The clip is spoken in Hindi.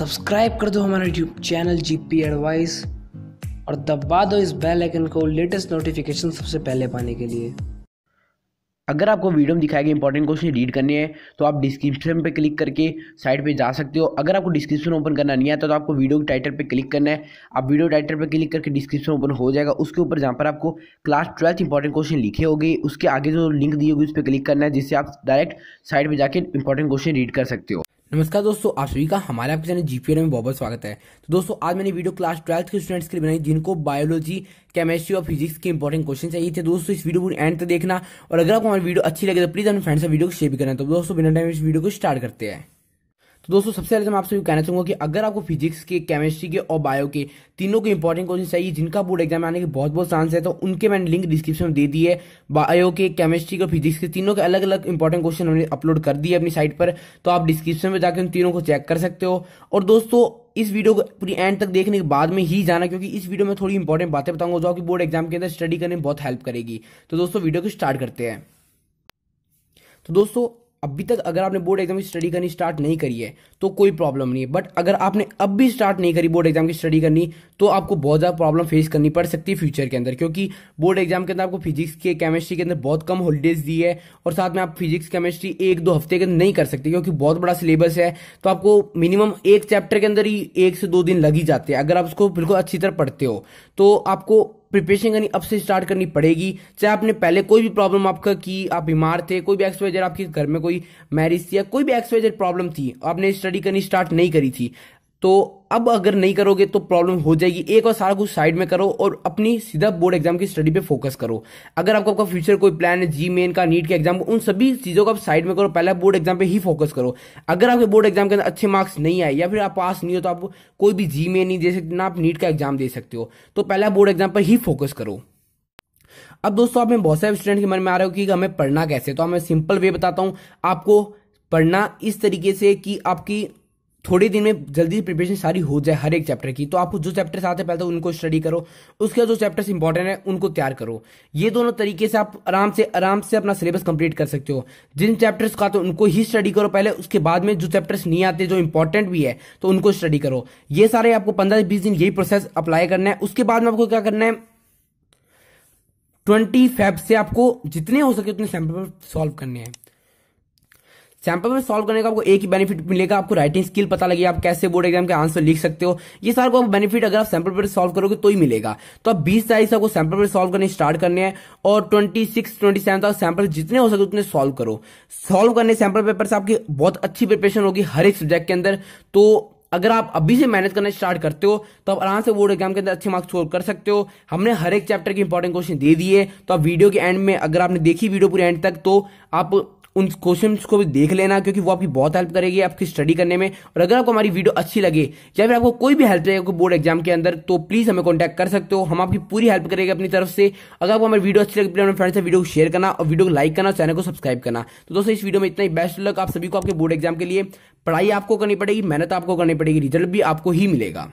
सब्सक्राइब कर दो हमारा YouTube channel G P advice और दबा दो इस बेल आइकन को लेटेस्ट नोटिफिकेशन सबसे पहले पाने के लिए अगर आपको वीडियो में दिखाए गए इंपॉर्टेंट क्वेश्चन रीड करने हैं तो आप डिस्क्रिप्शन पर क्लिक करके साइट पे जा सकते हो अगर आपको डिस्क्रिप्शन ओपन करना नहीं आता तो आपको वीडियो के टाइटल पर क्लिक करना है आप वीडियो टाइटल पर क्लिक करके डिस्क्रिप्शन ओपन हो जाएगा उसके ऊपर जहाँ पर आपको क्लास ट्वेल्थ इंपॉर्टेंट क्वेश्चन लिखे होगी उसके आगे जो लिंक दी होगी उस पर क्लिक करना है जिससे आप डायरेक्ट साइट पर जाकर इंपॉर्टेंट क्वेश्चन रीड कर सकते हो नमस्कार दोस्तों आप सभी का हमारे आपके चैनल जीपीएल में बहुत बहुत स्वागत है तो दोस्तों आज मैंने वीडियो क्लास ट्वेल्थ के स्टूडेंट्स के लिए बनाई जिनको बायोलॉजी केमिस्ट्री और फिजिक्स के इंपॉर्टेंट क्वेश्चन चाहिए थे दोस्तों इस वीडियो को एंड तक देखना और अगर आपको हमारी वीडियो अच्छी लगे तो प्लीज अपने फ्रेंड्स से वीडियो को शेयर भी करना तो दोस्तों बिना टाइम इस वीडियो को स्टार्ट करते हैं दोस्तों सबसे पहले तो मैं आपसे ये कहना चाहूंगा कि अगर आपको फिजिक्स के केमिस्ट्री के और बायो के तीनों के इंपॉर्टेंट क्वेश्चन चाहिए जिनका बोर्ड एग्जाम आने के बहुत बहुत चांस है तो उनके मैंने लिंक डिस्क्रिप्शन में दे दी है बायो के केमिस्ट्री और फिजिक्स के तीनों के अलग अलग इंपॉर्टेंट क्वेश्चन हमने अपलोड कर दिए अपनी साइट पर तो आप डिस्क्रिप्शन में जाकर उन तीनों को चेक कर सकते हो और दोस्तों इस वीडियो को पूरी एंड तक देखने के बाद में ही जाना क्योंकि इस वीडियो में थोड़ी इंपॉर्टेंट बातें बताऊंगा जो कि बोर्ड एग्जाम के अंदर स्टडी करने में बहुत हेल्प करेगी तो दोस्तों वीडियो को स्टार्ट करते हैं तो दोस्तों अभी तक अगर आपने बोर्ड एग्जाम की स्टडी करनी स्टार्ट नहीं करी है तो कोई प्रॉब्लम नहीं है बट अगर आपने अब भी स्टार्ट नहीं करी बोर्ड एग्जाम की स्टडी करनी तो आपको बहुत ज़्यादा प्रॉब्लम फेस करनी पड़ सकती है फ्यूचर के अंदर क्योंकि बोर्ड एग्जाम के अंदर आपको फिजिक्स के केमिस्ट्री के अंदर बहुत कम होलीडेज दी है और साथ में आप फिजिक्स केमिस्ट्री एक दो हफ्ते के अंदर नहीं कर सकते क्योंकि बहुत बड़ा सिलेबस है तो आपको मिनिमम एक चैप्टर के अंदर ही एक से दो दिन लग ही जाते हैं अगर आप उसको बिल्कुल अच्छी तरह पढ़ते हो तो आपको प्रिपरेशन करनी अब से स्टार्ट करनी पड़ेगी चाहे आपने पहले कोई भी प्रॉब्लम आपका की आप बीमार थे कोई भी एक्सवाइजर आपके घर में कोई मैरिज थी या कोई भी एक्सवाइजर प्रॉब्लम थी आपने स्टडी करनी स्टार्ट नहीं करी थी तो अब अगर नहीं करोगे तो प्रॉब्लम हो जाएगी एक और सारा कुछ साइड में करो और अपनी सीधा बोर्ड एग्जाम की स्टडी पे फोकस करो अगर आपको आपका फ्यूचर कोई प्लान है जी मेन का नीट का एग्जाम उन सभी चीज़ों को आप साइड में करो पहले बोर्ड एग्जाम पे ही फोकस करो अगर आपके बोर्ड एग्जाम के अंदर अच्छे मार्क्स नहीं आए या फिर आप पास नहीं हो तो आप कोई भी जी मेन नहीं दे सकते ना आप नीट का एग्जाम दे सकते हो तो पहला बोर्ड एग्जाम पर ही फोकस करो अब दोस्तों आप में बहुत सारे स्टूडेंट के मन में आ रहे हो कि हमें पढ़ना कैसे तो मैं सिंपल वे बताता हूं आपको पढ़ना इस तरीके से कि आपकी थोड़े दिन में जल्दी प्रिपरेशन सारी हो जाए हर एक चैप्टर की तो आपको जो चैप्टर्स आते हैं पहले तो उनको स्टडी करो उसके बाद जो चैप्टर्स इंपॉर्टेंट है उनको तैयार करो ये दोनों तरीके से आप आराम से आराम से अपना सिलेबस कंप्लीट कर सकते हो जिन चैप्टर्स का तो उनको ही स्टडी करो पहले उसके बाद में जो चैप्टर्स नहीं आते जो इंपॉर्टेंट भी है तो उनको स्टडी करो ये सारे आपको पंद्रह बीस दिन यही प्रोसेस अप्लाई करना है उसके बाद में आपको क्या करना है ट्वेंटी फाइव से आपको जितने हो सके उतने सैंपल सॉल्व करने हैं सैंपल में सॉल्व करने का आपको एक ही बेनिफिट मिलेगा आपको राइटिंग स्किल पता लगेगा आप कैसे बोर्ड एग्जाम के आंसर लिख सकते हो ये सारे आपको बेनिफिट अगर आप सैंपल पेपर सॉल्व करोगे तो ही मिलेगा तो आप बीस तारीख से आपको सैंपल पेपर सॉल्व करने स्टार्ट करने हैं और ट्वेंटी सिक्स ट्वेंटी सेवन तक सैंपल जितने हो सके उतने सॉल्व करो सॉल्व करने सैंपल पेपर से आपकी बहुत अच्छी प्रिपरेशन होगी हर एक सब्जेक्ट के अंदर तो अगर आप अभी से मेहनत करना स्टार्ट करते हो तो आप आराम से बोर्ड एग्जाम के अंदर अच्छे मार्क्स स्कोर कर सकते हो हमने हर एक चैप्टर के इंपॉर्टेंट क्वेश्चन दे दिए तो आप वीडियो के एंड में अगर आपने देखी वीडियो पूरे एंड तक तो आप उन क्वेश्चन को भी देख लेना क्योंकि वो आपकी बहुत हेल्प करेगी आपकी स्टडी करने में और अगर आपको हमारी वीडियो अच्छी लगे या फिर आपको कोई भी हेल्प चाहिए बोर्ड एग्जाम के अंदर तो प्लीज़ हमें कॉन्टैक्ट कर सकते हो हम आपकी पूरी हेल्प करेंगे अपनी तरफ से अगर आपको हमारी वीडियो अच्छी लगी अपने फ्रेंड से वीडियो को शेयर करना और वीडियो को लाइक करना चैनल को सब्सक्राइब करना तो दोस्तों इस वीडियो में इतना ही बेस्ट लग आप सभी को आपके बोर्ड एग्जाम के लिए पढ़ाई आपको करनी पड़ेगी मेहनत आपको करनी पड़ेगी रिजल्ट भी आपको ही मिलेगा